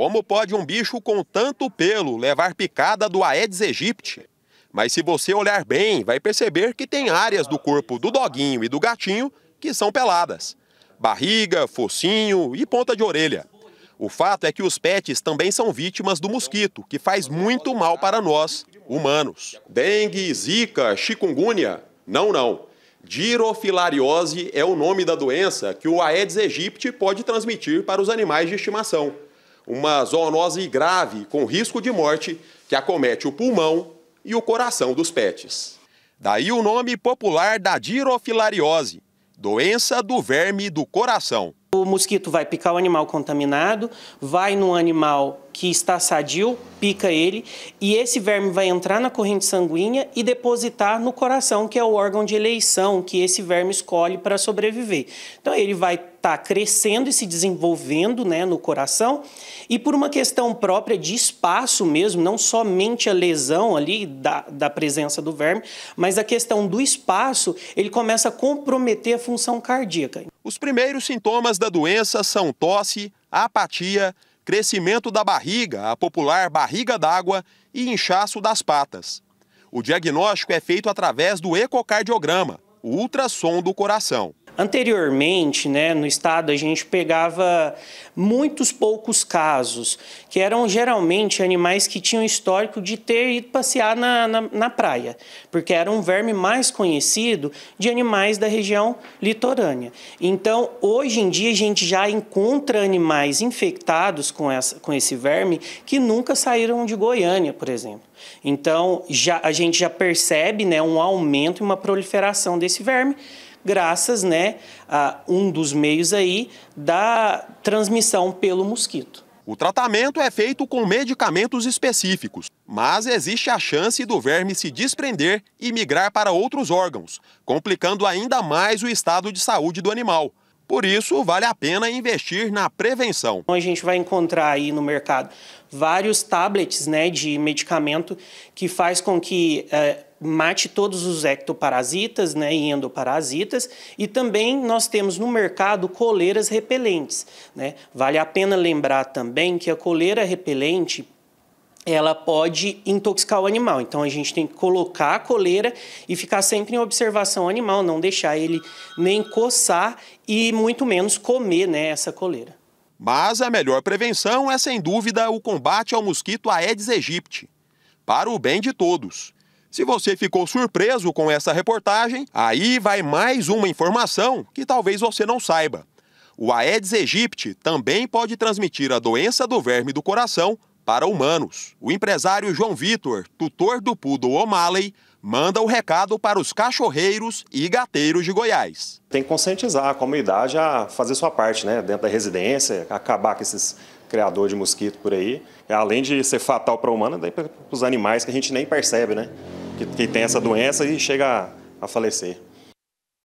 Como pode um bicho com tanto pelo levar picada do Aedes aegypti? Mas se você olhar bem, vai perceber que tem áreas do corpo do doguinho e do gatinho que são peladas. Barriga, focinho e ponta de orelha. O fato é que os pets também são vítimas do mosquito, que faz muito mal para nós, humanos. Dengue, zika, chikungunya? Não, não. Dirofilariose é o nome da doença que o Aedes aegypti pode transmitir para os animais de estimação uma zoonose grave com risco de morte que acomete o pulmão e o coração dos pets. Daí o nome popular da dirofilariose, doença do verme do coração. O mosquito vai picar o animal contaminado, vai no animal que está sadio, pica ele, e esse verme vai entrar na corrente sanguínea e depositar no coração, que é o órgão de eleição que esse verme escolhe para sobreviver. Então ele vai está crescendo e se desenvolvendo né, no coração, e por uma questão própria de espaço mesmo, não somente a lesão ali da, da presença do verme, mas a questão do espaço, ele começa a comprometer a função cardíaca. Os primeiros sintomas da doença são tosse, apatia, crescimento da barriga, a popular barriga d'água, e inchaço das patas. O diagnóstico é feito através do ecocardiograma, o ultrassom do coração. Anteriormente, né, no estado, a gente pegava muitos poucos casos, que eram geralmente animais que tinham histórico de ter ido passear na, na, na praia, porque era um verme mais conhecido de animais da região litorânea. Então, hoje em dia, a gente já encontra animais infectados com, essa, com esse verme que nunca saíram de Goiânia, por exemplo. Então, já, a gente já percebe né, um aumento e uma proliferação desse verme graças né, a um dos meios aí da transmissão pelo mosquito. O tratamento é feito com medicamentos específicos, mas existe a chance do verme se desprender e migrar para outros órgãos, complicando ainda mais o estado de saúde do animal. Por isso, vale a pena investir na prevenção. Então, a gente vai encontrar aí no mercado vários tablets né, de medicamento que faz com que eh, mate todos os ectoparasitas né, e endoparasitas. E também nós temos no mercado coleiras repelentes. Né? Vale a pena lembrar também que a coleira repelente ela pode intoxicar o animal. Então a gente tem que colocar a coleira e ficar sempre em observação animal, não deixar ele nem coçar e muito menos comer né, essa coleira. Mas a melhor prevenção é sem dúvida o combate ao mosquito Aedes aegypti, para o bem de todos. Se você ficou surpreso com essa reportagem, aí vai mais uma informação que talvez você não saiba. O Aedes aegypti também pode transmitir a doença do verme do coração para humanos. O empresário João Vitor, tutor do poodle O'Malley, manda o um recado para os cachorreiros e gateiros de Goiás. Tem que conscientizar a comunidade a fazer sua parte, né? Dentro da residência, acabar com esses criador de mosquito por aí. É, além de ser fatal para o humano, daí para os animais que a gente nem percebe, né? Que, que tem essa doença e chega a, a falecer.